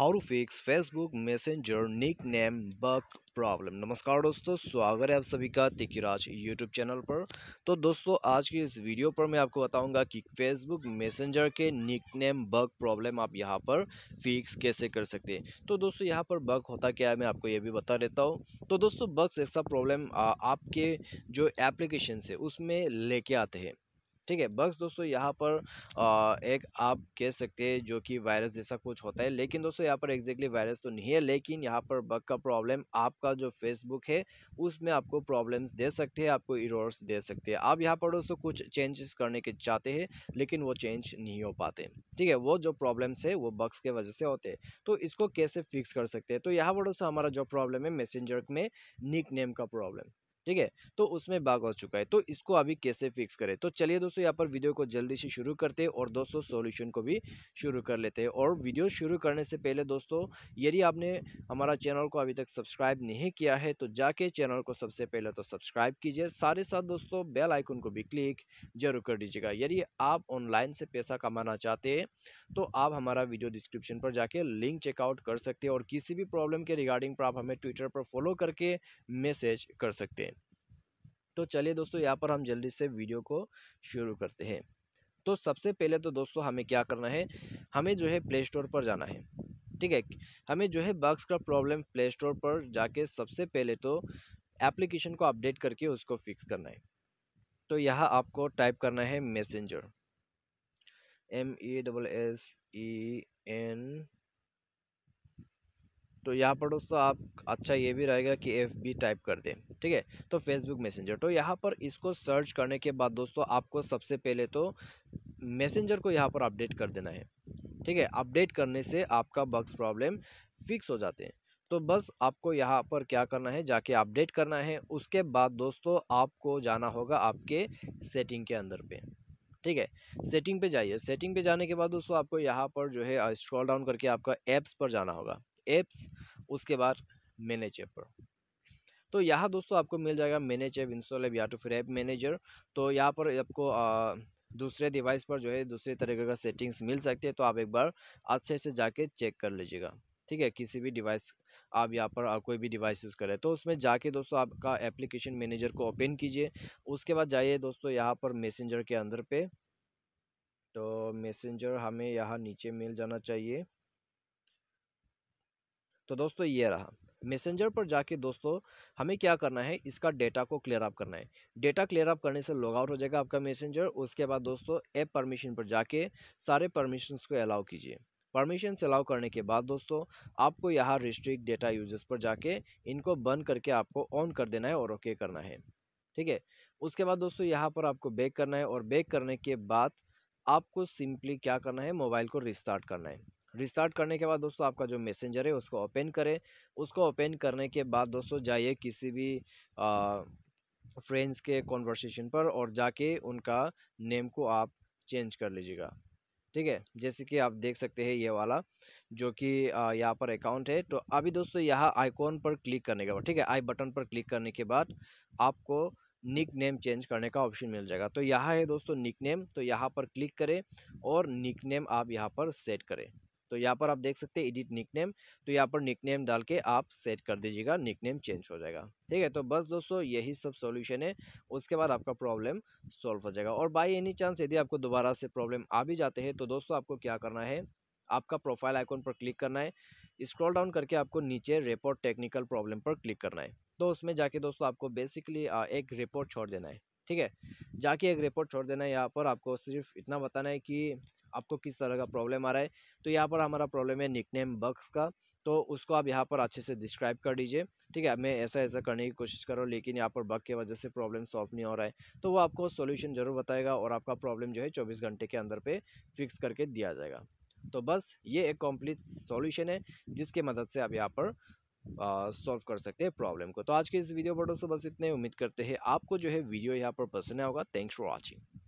how to fix Facebook Messenger nickname bug problem नमस्कार दोस्तों स्वागत है आप सभी का तिकिराज यूट्यूब चैनल पर तो दोस्तों आज की इस वीडियो पर मैं आपको बताऊंगा कि फेसबुक मैसेंजर के निक नेम बग प्रॉब्लम आप यहां पर फिक्स कैसे कर सकते हैं तो दोस्तों यहां पर बग होता क्या है मैं आपको ये भी बता देता हूं तो दोस्तों बग्स ऐसा प्रॉब्लम आपके जो एप्लीकेशन है उसमें लेके आते हैं ठीक है बग्स दोस्तों यहाँ पर आ, एक आप कह सकते हैं जो कि वायरस जैसा कुछ होता है लेकिन दोस्तों यहाँ पर एग्जैक्टली वायरस तो नहीं है लेकिन यहाँ पर बग का प्रॉब्लम आपका जो फेसबुक है उसमें आपको प्रॉब्लम्स दे सकते हैं आपको इरोर्स दे सकते हैं आप यहाँ पर दोस्तों कुछ चेंजेस करने के चाहते हैं लेकिन वो चेंज नहीं हो पाते ठीक है वो जो प्रॉब्लम्स है वो बग्स के वजह से होते हैं तो इसको कैसे फिक्स कर सकते हैं तो यहाँ पर दोस्तों हमारा जो प्रॉब्लम है मैसेंजर में निक नेम का प्रॉब्लम ठीक है तो उसमें बाग हो चुका है तो इसको अभी कैसे फिक्स करें तो चलिए दोस्तों यहाँ पर वीडियो को जल्दी से शुरू करते हैं और दोस्तों सोल्यूशन को भी शुरू कर लेते हैं और वीडियो शुरू करने से पहले दोस्तों यदि आपने हमारा चैनल को अभी तक सब्सक्राइब नहीं किया है तो जाके चैनल को सबसे पहले तो सब्सक्राइब कीजिए साथ ही साथ दोस्तों बेल आइकन को भी क्लिक जरूर कर दीजिएगा यदि आप ऑनलाइन से पैसा कमाना चाहते हैं तो आप हमारा वीडियो डिस्क्रिप्शन पर जाके लिंक चेकआउट कर सकते हैं और किसी भी प्रॉब्लम के रिगार्डिंग पर आप हमें ट्विटर पर फॉलो करके मैसेज कर सकते हैं तो चलिए दोस्तों यहाँ पर हम जल्दी से वीडियो को शुरू करते हैं तो सबसे पहले तो दोस्तों हमें क्या करना है हमें जो है प्ले स्टोर पर जाना है ठीक है हमें जो है बग्स का प्रॉब्लम प्ले स्टोर पर जाके सबसे पहले तो एप्लीकेशन को अपडेट करके उसको फिक्स करना है तो यहाँ आपको टाइप करना है Messenger M E double S E N तो यहाँ पर दोस्तों आप अच्छा ये भी रहेगा कि एफ बी टाइप कर दें ठीक है तो फेसबुक मैसेंजर तो यहाँ पर इसको सर्च करने के बाद दोस्तों आपको सबसे पहले तो मैसेंजर को यहाँ पर अपडेट कर देना है ठीक है अपडेट करने से आपका बग्स प्रॉब्लम फिक्स हो जाते हैं तो बस आपको यहाँ पर क्या करना है जाके अपडेट करना है उसके बाद दोस्तों आपको जाना होगा आपके सेटिंग के अंदर पे ठीक है सेटिंग पे जाइए सेटिंग पे जाने के बाद दोस्तों आपको यहाँ पर जो है स्क्रॉल डाउन करके आपका एप्स पर जाना होगा एप्स उसके बाद मैनेज ऐप पर तो यहाँ दोस्तों आपको मिल जाएगा मैनेज ऐप इंस्टॉल ऐप या तो फिर ऐप मैनेजर तो यहाँ पर आपको आ, दूसरे डिवाइस पर जो है दूसरे तरीके का सेटिंग्स मिल सकते हैं तो आप एक बार अच्छे से जाके चेक कर लीजिएगा ठीक है किसी भी डिवाइस आप यहाँ पर कोई भी डिवाइस यूज़ करें तो उसमें जाके दोस्तों आपका एप्लीकेशन मैनेजर को ओपन कीजिए उसके बाद जाइए दोस्तों यहाँ पर मैसेंजर के अंदर पे तो मैसेंजर हमें यहाँ नीचे मिल जाना चाहिए तो दोस्तों ये रहा मैसेंजर पर जाके दोस्तों हमें क्या करना है इसका डेटा को क्लियर अप करना है डेटा क्लियर अप करने से लॉग आउट हो जाएगा आपका मैसेंजर उसके बाद दोस्तों ऐप परमिशन पर जाके सारे परमिशंस को अलाउ कीजिए परमिशन अलाउ करने के बाद दोस्तों आपको यहाँ रिस्ट्रिक्ट डेटा यूजर्स पर जाके इनको बंद करके आपको ऑन कर देना है और ओके करना है ठीक है उसके बाद दोस्तों यहाँ पर आपको बैक करना है और बैक करने के बाद आपको सिंपली क्या करना है मोबाइल को रिस्टार्ट करना है रिस्टार्ट करने के बाद दोस्तों आपका जो मैसेंजर है उसको ओपन करें उसको ओपन करने के बाद दोस्तों जाइए किसी भी फ्रेंड्स के कॉन्वर्सेशन पर और जाके उनका नेम को आप चेंज कर लीजिएगा ठीक है जैसे कि आप देख सकते हैं ये वाला जो कि यहाँ पर अकाउंट है तो अभी दोस्तों यहाँ आइकॉन पर क्लिक करने के बाद ठीक है आई बटन पर क्लिक करने के बाद आपको निक नेम चेंज करने का ऑप्शन मिल जाएगा तो यहाँ है दोस्तों निक नेम तो यहाँ पर क्लिक करें और निक नेम आप यहाँ पर सेट करें तो यहाँ पर आप देख सकते हैं एडिट निकनेम तो यहाँ पर निकनेम डाल के आप सेट कर दीजिएगा निकनेम चेंज हो जाएगा ठीक है तो बस दोस्तों यही सब सॉल्यूशन है उसके बाद आपका प्रॉब्लम सॉल्व हो जाएगा और बाय एनी चांस यदि आपको दोबारा से प्रॉब्लम आ भी जाते हैं तो दोस्तों आपको क्या करना है आपका प्रोफाइल आइकॉन पर क्लिक करना है स्क्रॉल डाउन करके आपको नीचे रिपोर्ट टेक्निकल प्रॉब्लम पर क्लिक करना है तो उसमें जाके दोस्तों आपको बेसिकली एक रिपोर्ट छोड़ देना है ठीक है जाके एक रिपोर्ट छोड़ देना है यहाँ पर आपको सिर्फ इतना बताना है कि आपको किस तरह का प्रॉब्लम आ रहा है तो यहाँ पर हमारा प्रॉब्लम है निकनेम बक्स का तो उसको आप यहाँ पर अच्छे से डिस्क्राइब कर दीजिए ठीक है मैं ऐसा ऐसा करने की कोशिश कर रहा हूँ लेकिन यहाँ पर बग की वजह से प्रॉब्लम सॉल्व नहीं हो रहा है तो वो आपको सोल्यूशन ज़रूर बताएगा और आपका प्रॉब्लम जो है चौबीस घंटे के अंदर पर फिक्स करके दिया जाएगा तो बस ये एक कॉम्प्लीट सॉल्यूशन है जिसके मदद से आप यहाँ पर सॉल्व कर सकते हैं प्रॉब्लम को तो आज के इस वीडियो पर दोस्तों बस इतने उम्मीद करते हैं आपको जो है वीडियो यहाँ पर पसंद आएगा थैंक्स फॉर वॉचिंग